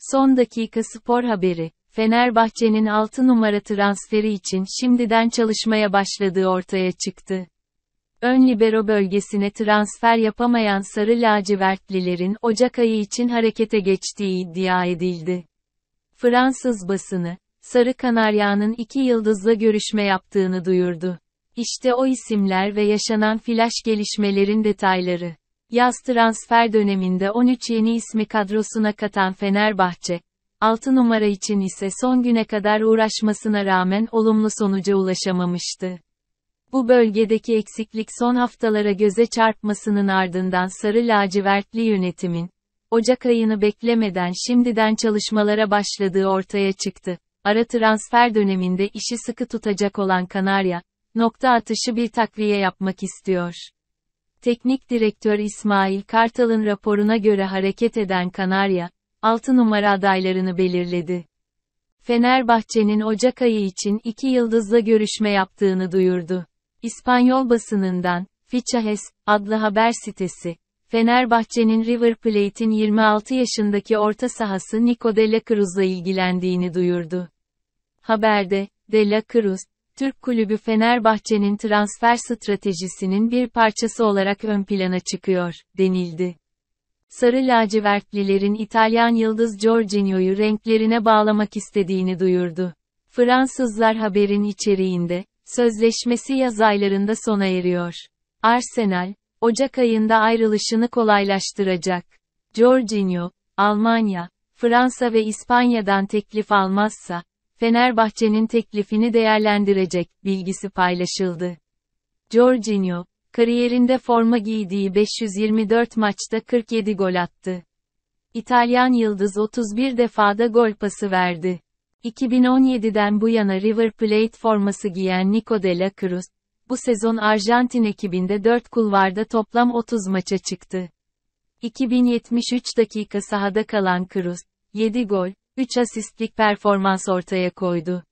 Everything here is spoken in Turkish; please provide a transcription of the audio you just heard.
Son dakika spor haberi. Fenerbahçe'nin 6 numara transferi için şimdiden çalışmaya başladığı ortaya çıktı. Ön libero bölgesine transfer yapamayan sarı lacivertlilerin Ocak ayı için harekete geçtiği iddia edildi. Fransız basını, Sarı Kanarya'nın iki yıldızla görüşme yaptığını duyurdu. İşte o isimler ve yaşanan flash gelişmelerin detayları. Yaz transfer döneminde 13 yeni ismi kadrosuna katan Fenerbahçe, 6 numara için ise son güne kadar uğraşmasına rağmen olumlu sonuca ulaşamamıştı. Bu bölgedeki eksiklik son haftalara göze çarpmasının ardından sarı lacivertli yönetimin, Ocak ayını beklemeden şimdiden çalışmalara başladığı ortaya çıktı. Ara transfer döneminde işi sıkı tutacak olan Kanarya, nokta atışı bir takviye yapmak istiyor. Teknik Direktör İsmail Kartal'ın raporuna göre hareket eden Kanarya, 6 numara adaylarını belirledi. Fenerbahçe'nin Ocak ayı için iki yıldızla görüşme yaptığını duyurdu. İspanyol basınından, Fichajes adlı haber sitesi, Fenerbahçe'nin River Plate'in 26 yaşındaki orta sahası Nico de la Cruz'la ilgilendiğini duyurdu. Haberde, de la Cruz, Türk kulübü Fenerbahçe'nin transfer stratejisinin bir parçası olarak ön plana çıkıyor, denildi. Sarı lacivertlilerin İtalyan yıldız Jorginho'yu renklerine bağlamak istediğini duyurdu. Fransızlar haberin içeriğinde, sözleşmesi yaz aylarında sona eriyor. Arsenal, Ocak ayında ayrılışını kolaylaştıracak. Jorginho, Almanya, Fransa ve İspanya'dan teklif almazsa, Fenerbahçe'nin teklifini değerlendirecek bilgisi paylaşıldı. Jorginho, kariyerinde forma giydiği 524 maçta 47 gol attı. İtalyan yıldız 31 defada gol pası verdi. 2017'den bu yana River Plate forması giyen Nico de la Cruz, bu sezon Arjantin ekibinde 4 kulvarda toplam 30 maça çıktı. 2073 dakika sahada kalan Cruz, 7 gol, 3 asistlik performans ortaya koydu.